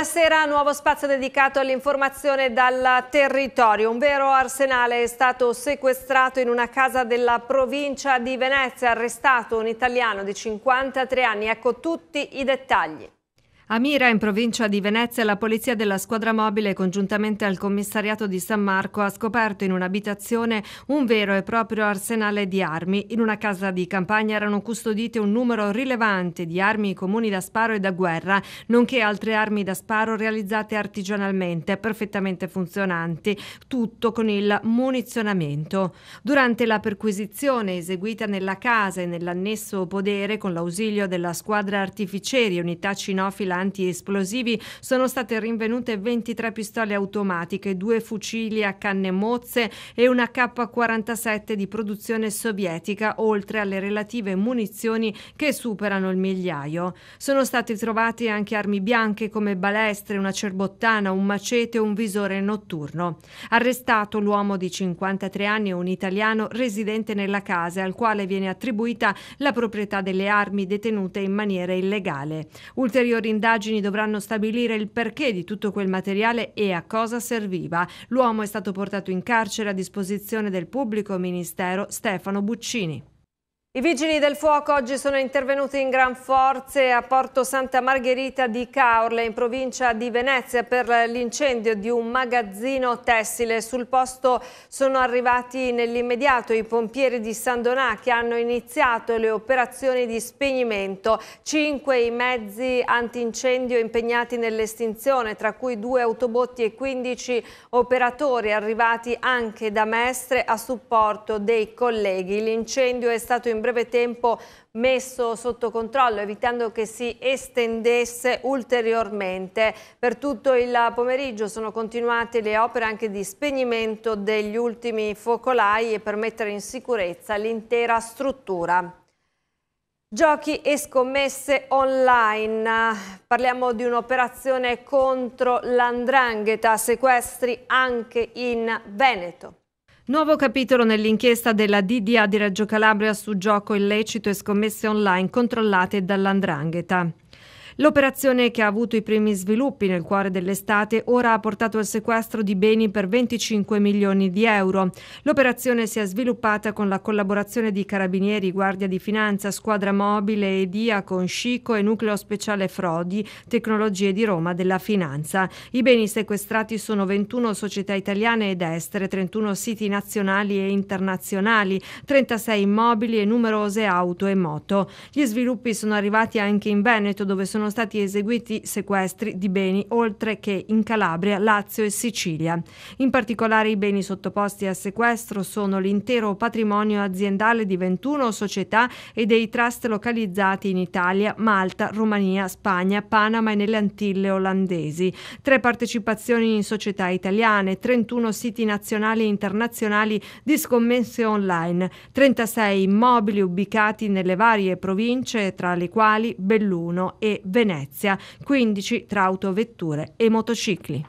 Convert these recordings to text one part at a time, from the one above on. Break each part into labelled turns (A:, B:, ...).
A: Buonasera, nuovo spazio dedicato all'informazione dal territorio. Un vero arsenale è stato sequestrato in una casa della provincia di Venezia, arrestato un italiano di 53 anni. Ecco tutti i dettagli. A Mira, in provincia di Venezia, la polizia della squadra mobile, congiuntamente al commissariato di San Marco, ha scoperto in un'abitazione un vero e proprio arsenale di armi. In una casa di campagna erano custodite un numero rilevante di armi comuni da sparo e da guerra, nonché altre armi da sparo realizzate artigianalmente, perfettamente funzionanti, tutto con il munizionamento. Durante la perquisizione eseguita nella casa e nell'annesso podere con l'ausilio della squadra artificieri, unità cinofila carburanti esplosivi sono state rinvenute 23 pistole automatiche, due fucili a canne mozze e una K-47 di produzione sovietica, oltre alle relative munizioni che superano il migliaio. Sono state trovate anche armi bianche come balestre, una cerbottana, un macete e un visore notturno. Arrestato l'uomo di 53 anni e un italiano residente nella casa al quale viene attribuita la proprietà delle armi detenute in maniera illegale. Ulteriori indagini indagini dovranno stabilire il perché di tutto quel materiale e a cosa serviva. L'uomo è stato portato in carcere a disposizione del pubblico ministero Stefano Buccini. I vigili del fuoco oggi sono intervenuti in gran forze a Porto Santa Margherita di Caorle in provincia di Venezia per l'incendio di un magazzino tessile. Sul posto sono arrivati nell'immediato i pompieri di San Donà che hanno iniziato le operazioni di spegnimento. Cinque i mezzi antincendio impegnati nell'estinzione, tra cui due autobotti e 15 operatori arrivati anche da Mestre a supporto dei colleghi. L'incendio è stato in breve tempo messo sotto controllo, evitando che si estendesse ulteriormente. Per tutto il pomeriggio sono continuate le opere anche di spegnimento degli ultimi focolai e per mettere in sicurezza l'intera struttura. Giochi e scommesse online, parliamo di un'operazione contro l'andrangheta, sequestri anche in Veneto. Nuovo capitolo nell'inchiesta della DDA di Reggio Calabria su gioco illecito e scommesse online controllate dall'Andrangheta. L'operazione che ha avuto i primi sviluppi nel cuore dell'estate ora ha portato al sequestro di beni per 25 milioni di euro. L'operazione si è sviluppata con la collaborazione di Carabinieri, Guardia di Finanza, Squadra Mobile e DIA con Scico e Nucleo Speciale Frodi, Tecnologie di Roma della Finanza. I beni sequestrati sono 21 società italiane ed estere, 31 siti nazionali e internazionali, 36 immobili e numerose auto e moto. Gli sviluppi sono arrivati anche in Veneto dove sono sono stati eseguiti sequestri di beni, oltre che in Calabria, Lazio e Sicilia. In particolare i beni sottoposti a sequestro sono l'intero patrimonio aziendale di 21 società e dei trust localizzati in Italia, Malta, Romania, Spagna, Panama e nelle Antille olandesi. Tre partecipazioni in società italiane, 31 siti nazionali e internazionali di scommesse online, 36 immobili ubicati nelle varie province, tra le quali Belluno e Verona. Venezia, 15 tra autovetture e motocicli.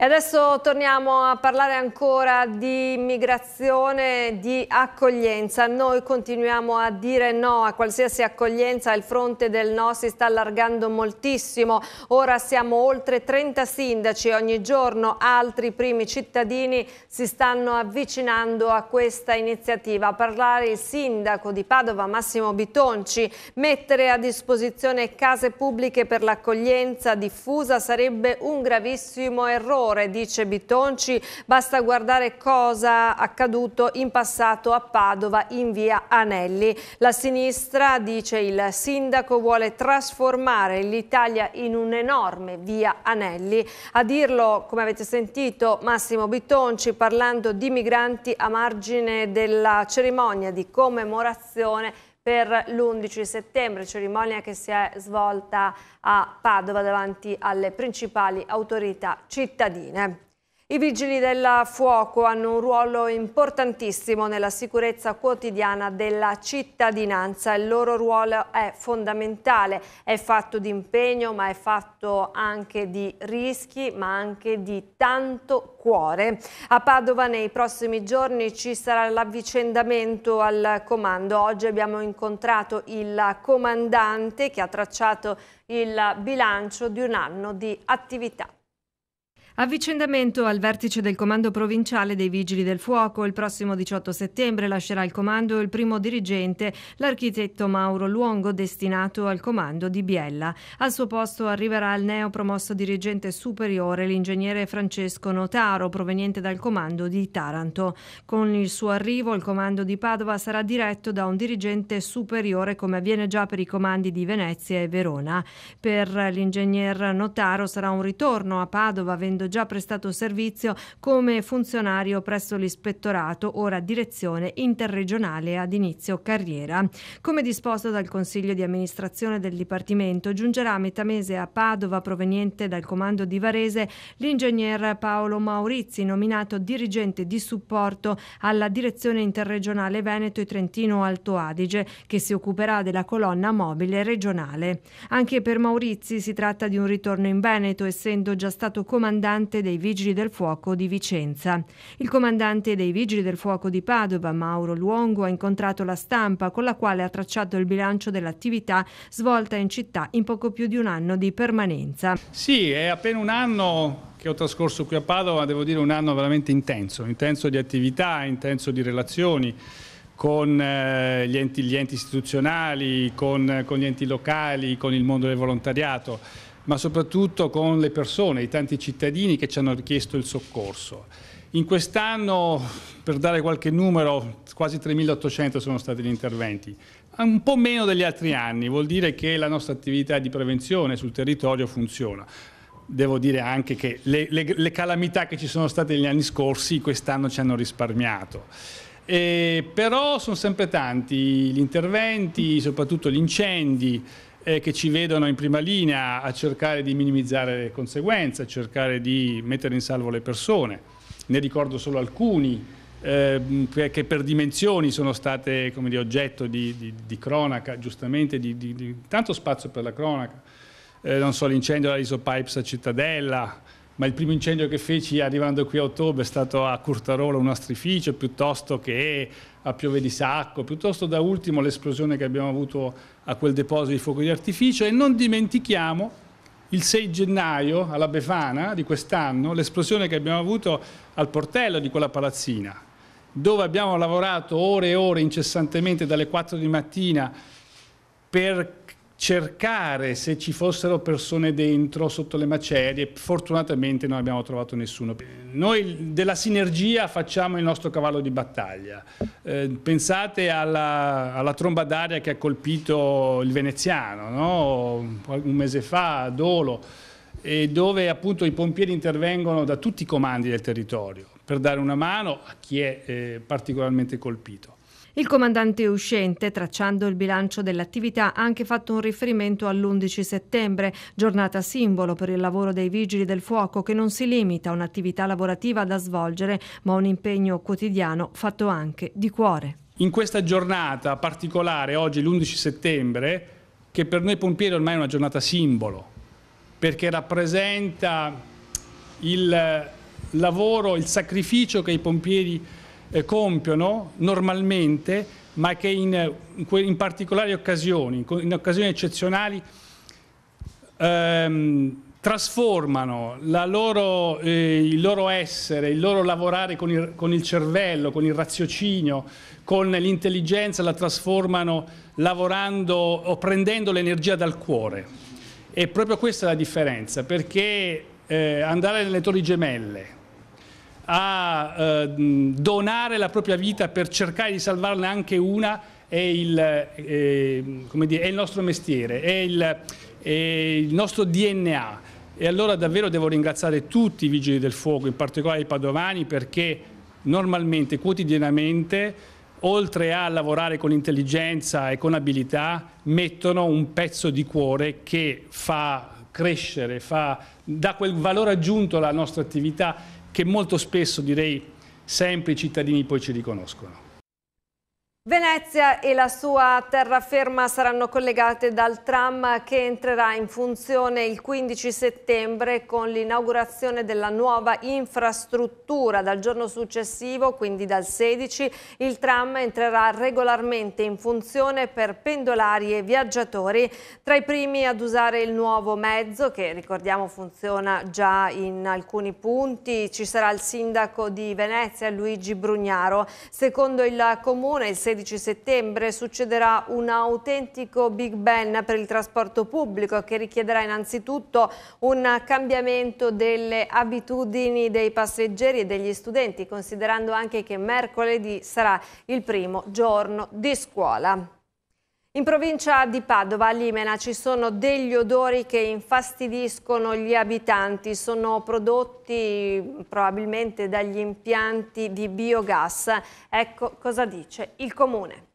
A: E adesso torniamo a parlare ancora di immigrazione, di accoglienza. Noi continuiamo a dire no a qualsiasi accoglienza, il fronte del no si sta allargando moltissimo. Ora siamo oltre 30 sindaci, ogni giorno altri primi cittadini si stanno avvicinando a questa iniziativa. A parlare il sindaco di Padova, Massimo Bitonci, mettere a disposizione case pubbliche per l'accoglienza diffusa sarebbe un gravissimo errore errore, dice Bitonci, basta guardare cosa accaduto in passato a Padova in via Anelli. La sinistra, dice il sindaco, vuole trasformare l'Italia in un'enorme via Anelli. A dirlo, come avete sentito, Massimo Bitonci parlando di migranti a margine della cerimonia di commemorazione per l'11 settembre, cerimonia che si è svolta a Padova davanti alle principali autorità cittadine. I vigili del fuoco hanno un ruolo importantissimo nella sicurezza quotidiana della cittadinanza. Il loro ruolo è fondamentale, è fatto di impegno, ma è fatto anche di rischi, ma anche di tanto cuore. A Padova nei prossimi giorni ci sarà l'avvicendamento al comando. Oggi abbiamo incontrato il comandante che ha tracciato il bilancio di un anno di attività. Avvicendamento al vertice del comando provinciale dei Vigili del Fuoco. Il prossimo 18 settembre lascerà il comando il primo dirigente, l'architetto Mauro Luongo, destinato al comando di Biella. Al suo posto arriverà il neopromosso dirigente superiore, l'ingegnere Francesco Notaro, proveniente dal comando di Taranto. Con il suo arrivo il comando di Padova sarà diretto da un dirigente superiore, come avviene già per i comandi di Venezia e Verona. Per l'ingegner Notaro sarà un ritorno a Padova, avendo già prestato servizio come funzionario presso l'ispettorato, ora direzione interregionale ad inizio carriera. Come disposto dal Consiglio di amministrazione del Dipartimento, giungerà a metà mese a Padova, proveniente dal comando di Varese, l'ingegner Paolo Maurizi, nominato dirigente di supporto alla direzione interregionale Veneto e Trentino Alto Adige, che si occuperà della colonna mobile regionale. Anche per Maurizi si tratta di un ritorno in Veneto, essendo già stato comandante comandante dei Vigili del Fuoco di Vicenza. Il comandante dei Vigili del Fuoco di Padova, Mauro Luongo, ha incontrato la stampa con la quale ha tracciato il bilancio dell'attività svolta in città in poco più di un anno di permanenza.
B: Sì, è appena un anno che ho trascorso qui a Padova, devo dire un anno veramente intenso, intenso di attività, intenso di relazioni con eh, gli enti, gli enti istituzionali, con, con gli enti locali, con il mondo del volontariato ma soprattutto con le persone, i tanti cittadini che ci hanno richiesto il soccorso. In quest'anno, per dare qualche numero, quasi 3.800 sono stati gli interventi, un po' meno degli altri anni, vuol dire che la nostra attività di prevenzione sul territorio funziona. Devo dire anche che le, le, le calamità che ci sono state negli anni scorsi quest'anno ci hanno risparmiato. E, eh, però sono sempre tanti gli interventi, soprattutto gli incendi, eh, che ci vedono in prima linea a cercare di minimizzare le conseguenze, a cercare di mettere in salvo le persone. Ne ricordo solo alcuni eh, che per dimensioni sono state dire, oggetto di, di, di, cronaca, giustamente, di, di, tanto spazio per la cronaca. Eh, non so, l'incendio della Pipes a Cittadella, ma il primo incendio che feci arrivando qui a ottobre è stato a Curtarola, un astrificio, piuttosto che a Piove di Sacco, piuttosto da ultimo l'esplosione che abbiamo avuto a quel deposito di fuoco di artificio e non dimentichiamo il 6 gennaio alla Befana di quest'anno l'esplosione che abbiamo avuto al portello di quella palazzina dove abbiamo lavorato ore e ore incessantemente dalle 4 di mattina per cercare se ci fossero persone dentro sotto le macerie, fortunatamente non abbiamo trovato nessuno. Noi della sinergia facciamo il nostro cavallo di battaglia. Eh, pensate alla, alla tromba d'aria che ha colpito il veneziano no? un mese fa a Dolo e dove appunto i pompieri intervengono da tutti i comandi del territorio per dare una mano a chi è eh, particolarmente colpito.
A: Il comandante uscente, tracciando il bilancio dell'attività, ha anche fatto un riferimento all'11 settembre, giornata simbolo per il lavoro dei vigili del fuoco che non si limita a un'attività lavorativa da svolgere, ma un impegno quotidiano fatto anche di cuore.
B: In questa giornata particolare, oggi l'11 settembre, che per noi pompieri ormai è una giornata simbolo, perché rappresenta il lavoro, il sacrificio che i pompieri eh, compiono normalmente, ma che in, eh, in, particolari occasioni, in occasioni eccezionali, ehm, trasformano loro, eh, il loro essere, il loro lavorare con il, con il cervello, con il raziocinio, con l'intelligenza, la trasformano lavorando o prendendo l'energia dal cuore. E proprio questa è la differenza, perché eh, andare nelle torri gemelle, a eh, donare la propria vita per cercare di salvarne anche una è il, eh, dire, è il nostro mestiere, è il, è il nostro DNA. E allora davvero devo ringraziare tutti i vigili del fuoco, in particolare i padovani, perché normalmente, quotidianamente, oltre a lavorare con intelligenza e con abilità, mettono un pezzo di cuore che fa crescere, fa, dà quel valore aggiunto alla nostra attività che molto spesso, direi, sempre i cittadini poi ci riconoscono.
A: Venezia e la sua terraferma saranno collegate dal tram che entrerà in funzione il 15 settembre con l'inaugurazione della nuova infrastruttura. Dal giorno successivo, quindi dal 16, il tram entrerà regolarmente in funzione per pendolari e viaggiatori. Tra i primi ad usare il nuovo mezzo, che ricordiamo funziona già in alcuni punti, ci sarà il sindaco di Venezia Luigi Brugnaro. Secondo il comune, il 16 13 settembre succederà un autentico Big Ben per il trasporto pubblico che richiederà innanzitutto un cambiamento delle abitudini dei passeggeri e degli studenti, considerando anche che mercoledì sarà il primo giorno di scuola. In provincia di Padova, a Limena, ci sono degli odori che infastidiscono gli abitanti. Sono prodotti probabilmente dagli impianti di biogas. Ecco cosa dice il comune.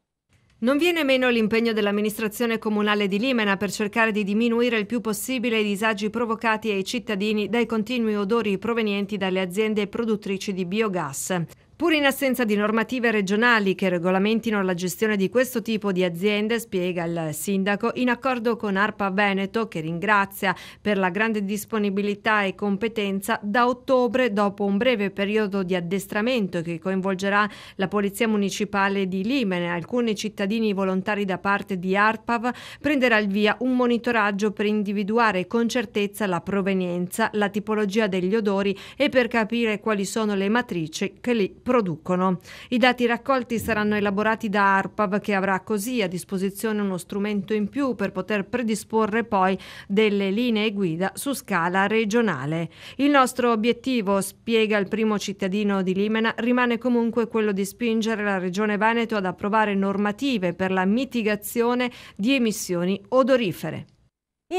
A: Non viene meno l'impegno dell'amministrazione comunale di Limena per cercare di diminuire il più possibile i disagi provocati ai cittadini dai continui odori provenienti dalle aziende produttrici di biogas. Pur in assenza di normative regionali che regolamentino la gestione di questo tipo di aziende, spiega il sindaco, in accordo con ARPA Veneto, che ringrazia per la grande disponibilità e competenza, da ottobre, dopo un breve periodo di addestramento che coinvolgerà la Polizia Municipale di Limene e alcuni cittadini volontari da parte di ARPAV, prenderà il via un monitoraggio per individuare con certezza la provenienza, la tipologia degli odori e per capire quali sono le matrici che li producono. I dati raccolti saranno elaborati da ARPAV che avrà così a disposizione uno strumento in più per poter predisporre poi delle linee guida su scala regionale. Il nostro obiettivo, spiega il primo cittadino di Limena, rimane comunque quello di spingere la Regione Veneto ad approvare normative per la mitigazione di emissioni odorifere.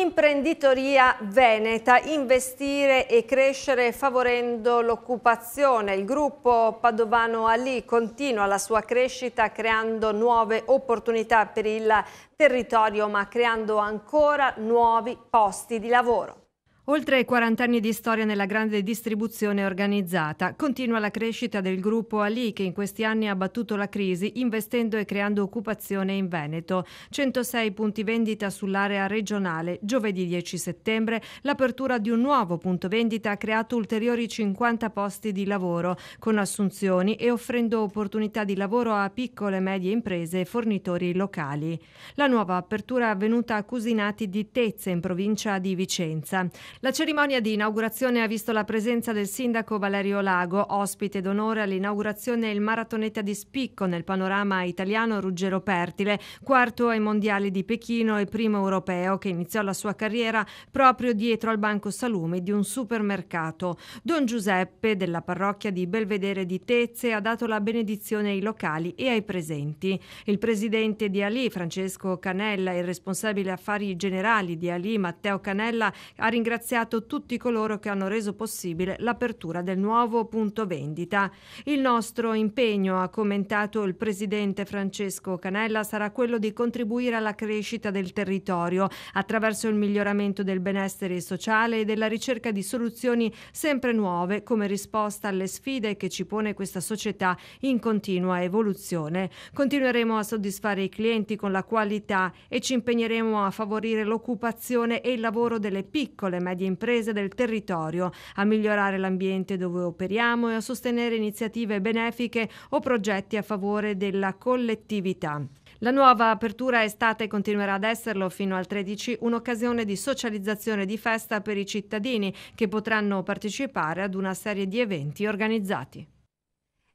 A: Imprenditoria Veneta, investire e crescere favorendo l'occupazione. Il gruppo Padovano Ali continua la sua crescita creando nuove opportunità per il territorio ma creando ancora nuovi posti di lavoro. Oltre 40 anni di storia nella grande distribuzione organizzata, continua la crescita del gruppo Ali che in questi anni ha battuto la crisi investendo e creando occupazione in Veneto. 106 punti vendita sull'area regionale. Giovedì 10 settembre l'apertura di un nuovo punto vendita ha creato ulteriori 50 posti di lavoro con assunzioni e offrendo opportunità di lavoro a piccole e medie imprese e fornitori locali. La nuova apertura è avvenuta a Cusinati di Tezze in provincia di Vicenza. La cerimonia di inaugurazione ha visto la presenza del sindaco Valerio Lago, ospite d'onore all'inaugurazione il maratoneta di spicco nel panorama italiano Ruggero Pertile, quarto ai mondiali di Pechino e primo europeo che iniziò la sua carriera proprio dietro al banco salumi di un supermercato. Don Giuseppe della parrocchia di Belvedere di Tezze ha dato la benedizione ai locali e ai presenti. Il presidente di Ali, Francesco Canella, e il responsabile affari generali di Ali, Matteo Canella, ha ringraziato ringraziato tutti coloro che hanno reso possibile l'apertura del nuovo punto vendita. Il nostro impegno, ha commentato il presidente Francesco Canella, sarà quello di contribuire alla crescita del territorio attraverso il miglioramento del benessere sociale e della ricerca di soluzioni sempre nuove come risposta alle sfide che ci pone questa società in continua evoluzione. Continueremo a soddisfare i clienti con la qualità e ci impegneremo a favorire l'occupazione e il lavoro delle piccole e medie di imprese del territorio, a migliorare l'ambiente dove operiamo e a sostenere iniziative benefiche o progetti a favore della collettività. La nuova apertura è stata e continuerà ad esserlo fino al 13 un'occasione di socializzazione di festa per i cittadini che potranno partecipare ad una serie di eventi organizzati.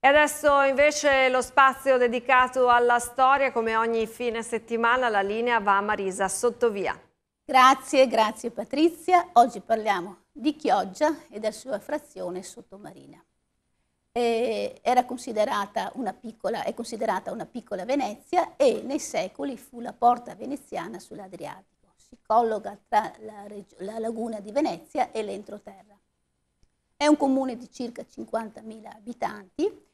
A: E adesso invece lo spazio dedicato alla storia, come ogni fine settimana la linea va a Marisa Sottovia.
C: Grazie, grazie Patrizia. Oggi parliamo di Chioggia e della sua frazione sottomarina. era considerata una piccola, è considerata una piccola Venezia e nei secoli fu la porta veneziana sull'Adriatico. Si colloca tra la, la laguna di Venezia e l'entroterra. È un comune di circa 50.000 abitanti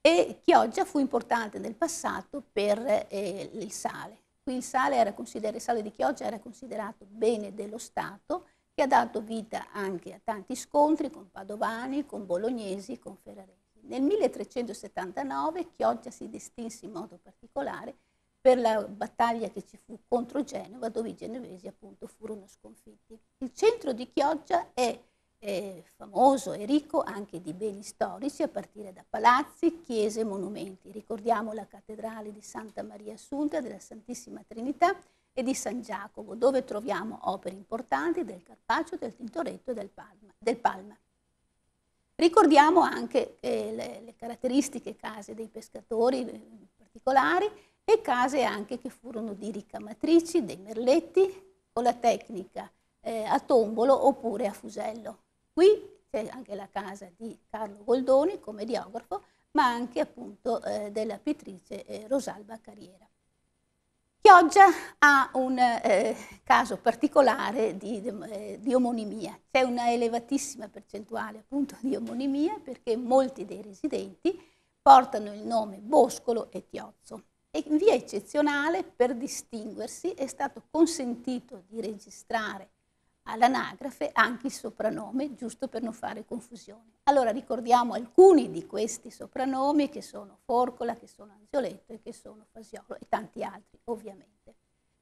C: e Chioggia fu importante nel passato per eh, il sale. Qui il sale, era il sale di Chioggia era considerato bene dello Stato che ha dato vita anche a tanti scontri con padovani, con bolognesi, con ferraresi. Nel 1379 Chioggia si distinse in modo particolare per la battaglia che ci fu contro Genova, dove i genovesi appunto furono sconfitti. Il centro di Chioggia è famoso e ricco anche di beni storici a partire da palazzi, chiese e monumenti. Ricordiamo la cattedrale di Santa Maria Assunta della Santissima Trinità e di San Giacomo, dove troviamo opere importanti del Carpaccio, del Tintoretto e del Palma. Del Palma. Ricordiamo anche eh, le, le, caratteristiche case dei pescatori in eh, particolari e case anche che furono di ricamatrici, dei merletti, con la tecnica eh, a tombolo oppure a fusello. Qui c'è anche la casa di Carlo Goldoni come diografo, ma anche appunto eh, della pittrice eh, Rosalba Carriera. Chioggia ha un eh, caso particolare di, di, eh, di omonimia, c'è una elevatissima percentuale appunto di omonimia perché molti dei residenti portano il nome Boscolo e Chiozzo e in via eccezionale per distinguersi è stato consentito di registrare all'anagrafe anche il soprannome, giusto per non fare confusione. Allora ricordiamo alcuni di questi soprannomi che sono Forcola, che sono Angioletto e che sono Fasiolo e tanti altri ovviamente.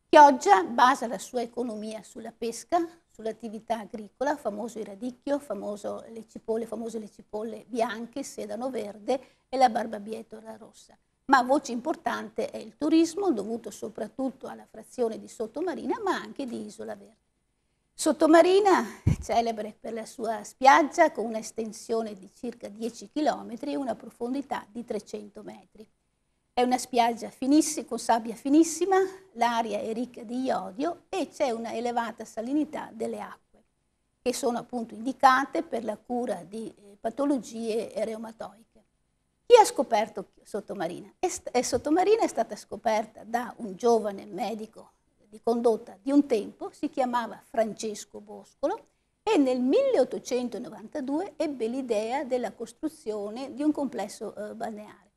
C: Chioggia basa la sua economia sulla pesca, sull'attività agricola, famoso il radicchio, famoso le cipolle, famose le cipolle bianche, sedano verde e la barbabietola rossa. Ma voce importante è il turismo, dovuto soprattutto alla frazione di Sottomarina, ma anche di Isola Verde. Sottomarina, celebre per la sua spiaggia con un'estensione di circa 10 km e una profondità di 300 metri. È una spiaggia finissi, con sabbia finissima, l'aria è ricca di iodio e c'è una elevata salinità delle acque, che sono appunto indicate per la cura di eh, patologie reumatoiche. Chi ha scoperto Sottomarina? E eh, Sottomarina è stata scoperta da un giovane medico di condotta di un tempo, si chiamava Francesco Boscolo e nel 1892 ebbe l'idea della costruzione di un complesso eh, balneare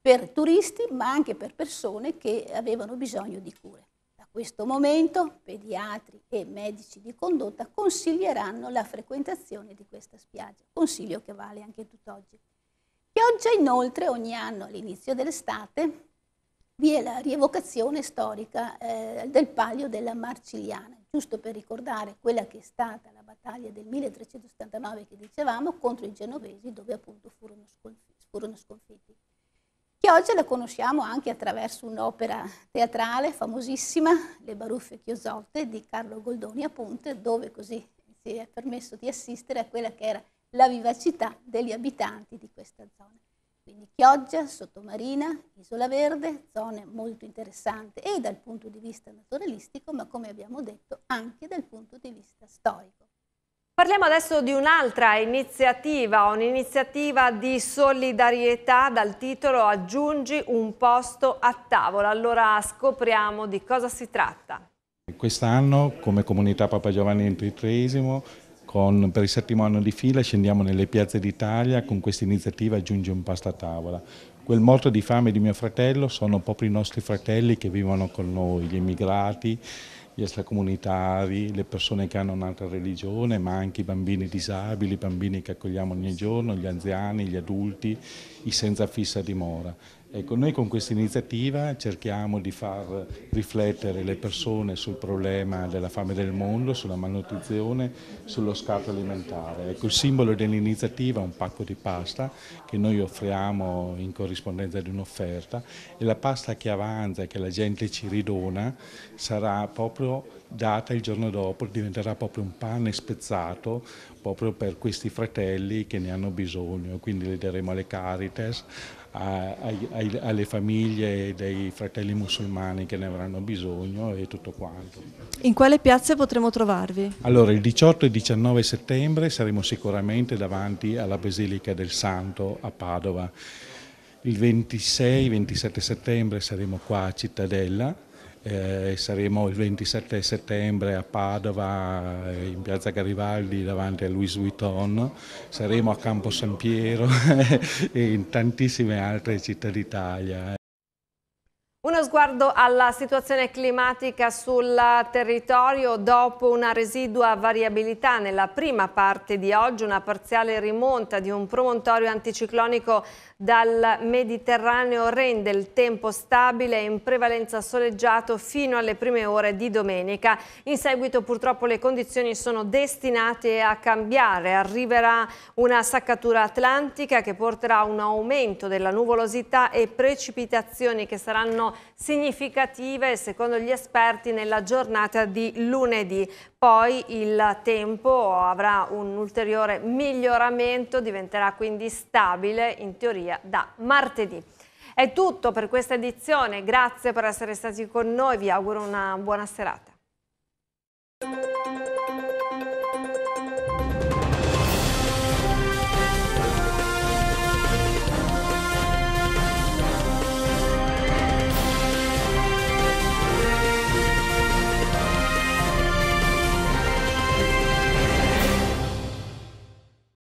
C: per turisti ma anche per persone che avevano bisogno di cure. Da questo momento pediatri e medici di condotta consiglieranno la frequentazione di questa spiaggia, consiglio che vale anche tutt'oggi. Pioggia inoltre ogni anno all'inizio dell'estate vi è la rievocazione storica eh, del palio della Marcigliana, giusto per ricordare quella che è stata la battaglia del 1379 che dicevamo contro i genovesi dove appunto furono, sconf- furono sconfitti. Chioggia la conosciamo anche attraverso un'opera teatrale famosissima, Le baruffe chiosotte di Carlo Goldoni a dove così si è permesso di assistere a quella che era la vivacità degli abitanti di questa zona quindi Chioggia, Sottomarina, Isola Verde, zone molto interessanti e dal punto di vista naturalistico, ma come abbiamo detto anche dal punto di vista storico.
A: Parliamo adesso di un'altra iniziativa, un'iniziativa di solidarietà dal titolo Aggiungi un posto a tavola. Allora scopriamo di cosa si tratta.
D: Quest'anno come comunità Papa Giovanni XXIII con, per il settimo anno di fila scendiamo nelle piazze d'Italia con questa iniziativa Aggiungi un pasta a tavola. Quel morto di fame di mio fratello sono proprio i nostri fratelli che vivono con noi, gli emigrati, gli extracomunitari, le persone che hanno un'altra religione, ma anche i bambini disabili, i bambini che accogliamo ogni giorno, gli anziani, gli adulti, i senza fissa dimora. Ecco, noi con questa iniziativa cerchiamo di far riflettere le persone sul problema della fame del mondo, sulla malnutrizione, sullo scarto alimentare. Ecco, il simbolo dell'iniziativa è un pacco di pasta che noi offriamo in corrispondenza di un'offerta e la pasta che avanza e che la gente ci ridona sarà proprio data il giorno dopo, diventerà proprio un pane spezzato proprio per questi fratelli che ne hanno bisogno. Quindi le daremo alle Caritas, a, ai, alle famiglie dei fratelli musulmani che ne avranno bisogno e tutto quanto.
A: In quale piazza potremo trovarvi?
D: Allora il 18 e 19 settembre saremo sicuramente davanti alla Basilica del Santo a Padova. Il 26-27 settembre saremo qua a Cittadella eh, saremo il 27 settembre a Padova eh, in piazza Garibaldi davanti a Louis Vuitton, saremo a Campo San Piero e in tantissime altre città d'Italia.
A: Uno sguardo alla situazione climatica sul territorio dopo una residua variabilità nella prima parte di oggi, una parziale rimonta di un promontorio anticiclonico dal Mediterraneo rende il tempo stabile e in prevalenza soleggiato fino alle prime ore di domenica. In seguito purtroppo le condizioni sono destinate a cambiare. Arriverà una saccatura atlantica che porterà a un aumento della nuvolosità e precipitazioni che saranno significative secondo gli esperti nella giornata di lunedì. Poi il tempo avrà un ulteriore miglioramento, diventerà quindi stabile in teoria Italia da martedì. È tutto per questa edizione, grazie per essere stati con noi, vi auguro una buona serata.